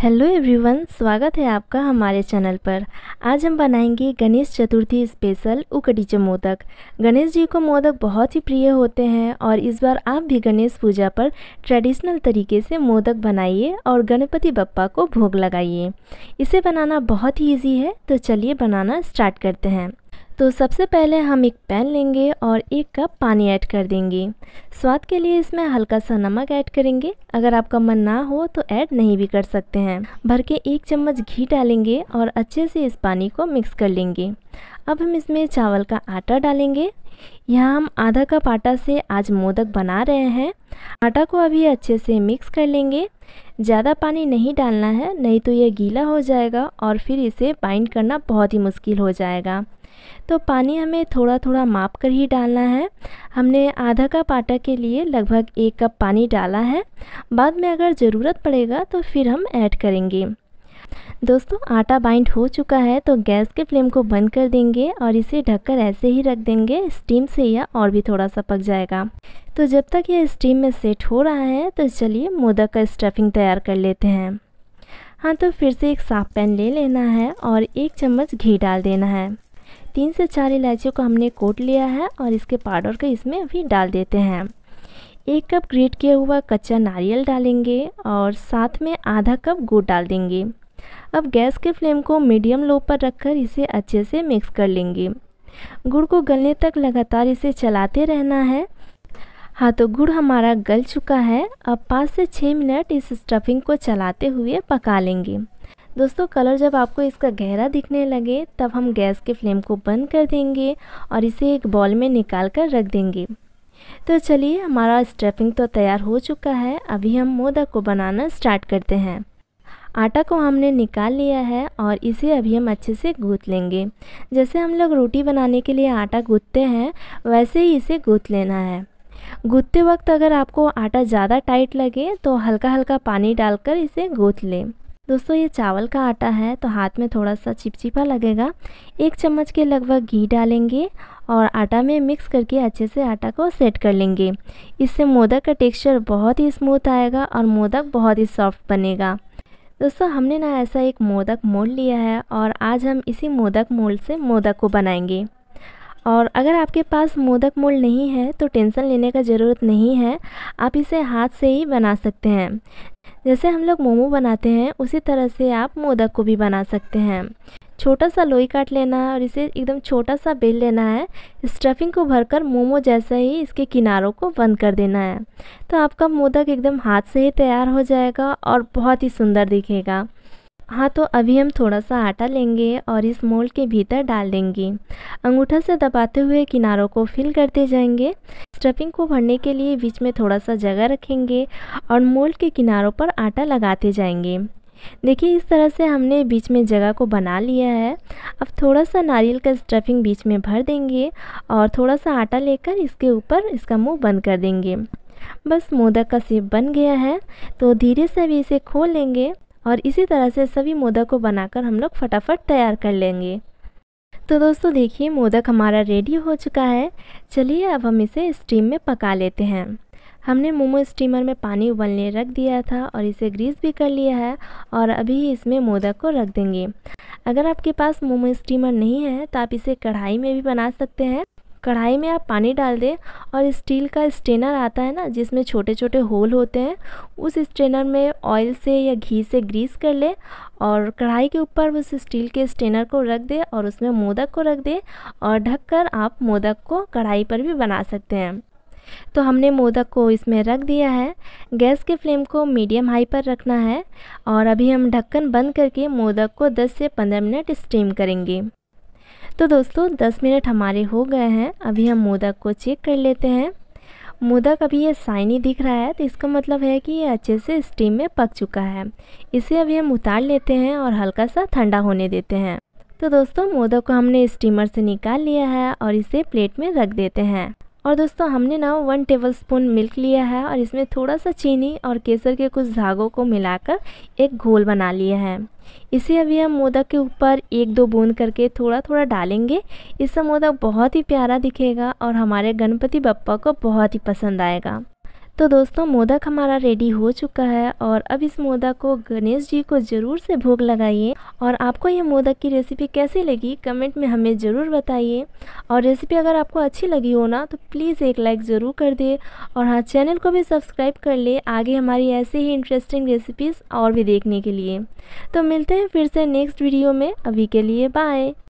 hello everyone स्वागत है आपका हमारे चैनल पर आज हम बनाएंगे गणेश चतुर्थी स्पेशल उकटीचे मोदक गणेश जी को मोदक बहुत ही प्रिय होते हैं और इस बार आप भी गणेश पूजा पर ट्रेडिशनल तरीके से मोदक बनाइए और गणपति बप्पा को भोग लगाइए इसे बनाना बहुत ही ईजी है तो चलिए बनाना स्टार्ट करते हैं तो सबसे पहले हम एक पैन लेंगे और एक कप पानी ऐड कर देंगे स्वाद के लिए इसमें हल्का सा नमक ऐड करेंगे अगर आपका मन ना हो तो ऐड नहीं भी कर सकते हैं भर के एक चम्मच घी डालेंगे और अच्छे से इस पानी को मिक्स कर लेंगे अब हम इसमें चावल का आटा डालेंगे यहाँ हम आधा कप आटा से आज मोदक बना रहे हैं आटा को अभी अच्छे से मिक्स कर लेंगे ज़्यादा पानी नहीं डालना है नहीं तो ये गीला हो जाएगा और फिर इसे बाइंड करना बहुत ही मुश्किल हो जाएगा तो पानी हमें थोड़ा थोड़ा माप कर ही डालना है हमने आधा कप आटा के लिए लगभग एक कप पानी डाला है बाद में अगर ज़रूरत पड़ेगा तो फिर हम ऐड करेंगे दोस्तों आटा बाइंड हो चुका है तो गैस के फ्लेम को बंद कर देंगे और इसे ढककर ऐसे ही रख देंगे स्टीम से यह और भी थोड़ा सा पक जाएगा तो जब तक यह स्टीम में सेट हो रहा है तो चलिए मोदक का स्टफिंग तैयार कर लेते हैं हाँ तो फिर से एक साफ पैन ले लेना है और एक चम्मच घी डाल देना है तीन से चार इलायचियों को हमने कोट लिया है और इसके पाउडर को इसमें अभी डाल देते हैं एक कप ग्रेट किया हुआ कच्चा नारियल डालेंगे और साथ में आधा कप गुड़ डाल देंगे अब गैस के फ्लेम को मीडियम लो पर रखकर इसे अच्छे से मिक्स कर लेंगे गुड़ को गलने तक लगातार इसे चलाते रहना है हाँ तो गुड़ हमारा गल चुका है अब पाँच से छः मिनट इस स्टफिंग को चलाते हुए पका लेंगे दोस्तों कलर जब आपको इसका गहरा दिखने लगे तब हम गैस के फ्लेम को बंद कर देंगे और इसे एक बॉल में निकाल कर रख देंगे तो चलिए हमारा स्टफिंग तो तैयार हो चुका है अभी हम मोदक को बनाना स्टार्ट करते हैं आटा को हमने निकाल लिया है और इसे अभी हम अच्छे से गूँथ लेंगे जैसे हम लोग रोटी बनाने के लिए आटा गूँथते हैं वैसे ही इसे गूँथ लेना है गूँथते वक्त अगर आपको आटा ज़्यादा टाइट लगे तो हल्का हल्का पानी डालकर इसे गूँथ लें दोस्तों ये चावल का आटा है तो हाथ में थोड़ा सा चिपचिपा लगेगा एक चम्मच के लगभग घी डालेंगे और आटा में मिक्स करके अच्छे से आटा को सेट कर लेंगे इससे मोदक का टेक्सचर बहुत ही स्मूथ आएगा और मोदक बहुत ही सॉफ्ट बनेगा दोस्तों हमने ना ऐसा एक मोदक मोल लिया है और आज हम इसी मोदक मोल से मोदक को बनाएंगे और अगर आपके पास मोदक मोल नहीं है तो टेंशन लेने का ज़रूरत नहीं है आप इसे हाथ से ही बना सकते हैं जैसे हम लोग मोमो बनाते हैं उसी तरह से आप मोदक को भी बना सकते हैं छोटा सा लोई काट लेना है और इसे एकदम छोटा सा बेल लेना है स्टफिंग को भरकर मोमो जैसा ही इसके किनारों को बंद कर देना है तो आपका मोदक एकदम हाथ से ही तैयार हो जाएगा और बहुत ही सुंदर दिखेगा हाँ तो अभी हम थोड़ा सा आटा लेंगे और इस मोल्ड के भीतर डाल देंगे अंगूठा से दबाते हुए किनारों को फिल करते जाएंगे स्टफिंग को भरने के लिए बीच में थोड़ा सा जगह रखेंगे और मोल्ड के किनारों पर आटा लगाते जाएंगे देखिए इस तरह से हमने बीच में जगह को बना लिया है अब थोड़ा सा नारियल का स्टफिंग बीच में भर देंगे और थोड़ा सा आटा लेकर इसके ऊपर इसका मुंह बंद कर देंगे बस मोदक का सेप बन गया है तो धीरे से अभी इसे खोल लेंगे और इसी तरह से सभी मोदक को बनाकर हम लोग फटाफट तैयार कर लेंगे तो दोस्तों देखिए मोदक हमारा रेडी हो चुका है चलिए अब हम इसे स्टीम में पका लेते हैं हमने मोमो स्टीमर में पानी उबलने रख दिया था और इसे ग्रीस भी कर लिया है और अभी इसमें मोदक को रख देंगे अगर आपके पास मोमो स्टीमर नहीं है तो आप इसे कढ़ाई में भी बना सकते हैं कढ़ाई में आप पानी डाल दें और स्टील का स्ट्रेनर आता है ना जिसमें छोटे छोटे होल होते हैं उस स्ट्रेनर में ऑयल से या घी से ग्रीस कर लें और कढ़ाई के ऊपर उस स्टील के स्ट्रेनर को रख दें और उसमें मोदक को रख दें और ढककर आप मोदक को कढ़ाई पर भी बना सकते हैं तो हमने मोदक को इसमें रख दिया है गैस के फ्लेम को मीडियम हाई पर रखना है और अभी हम ढक्कन बंद करके मोदक को 10 से 15 मिनट स्टीम करेंगे तो दोस्तों 10 मिनट हमारे हो गए हैं अभी हम मोदक को चेक कर लेते हैं मोदक अभी ये साइनी दिख रहा है तो इसका मतलब है कि ये अच्छे से स्टीम में पक चुका है इसे अभी हम उतार लेते हैं और हल्का सा ठंडा होने देते हैं तो दोस्तों मोदक को हमने स्टीमर से निकाल लिया है और इसे प्लेट में रख देते हैं और दोस्तों हमने ना वन टेबल स्पून मिल्क लिया है और इसमें थोड़ा सा चीनी और केसर के कुछ धागों को मिलाकर एक घोल बना लिया है इसे अभी हम मोदक के ऊपर एक दो बूंद करके थोड़ा थोड़ा डालेंगे इससे मोदक बहुत ही प्यारा दिखेगा और हमारे गणपति बप्पा को बहुत ही पसंद आएगा तो दोस्तों मोदक हमारा रेडी हो चुका है और अब इस मोदक को गणेश जी को ज़रूर से भोग लगाइए और आपको यह मोदक की रेसिपी कैसी लगी कमेंट में हमें ज़रूर बताइए और रेसिपी अगर आपको अच्छी लगी हो ना तो प्लीज़ एक लाइक ज़रूर कर दे और हाँ चैनल को भी सब्सक्राइब कर ले आगे हमारी ऐसे ही इंटरेस्टिंग रेसिपीज़ और भी देखने के लिए तो मिलते हैं फिर से नेक्स्ट वीडियो में अभी के लिए बाय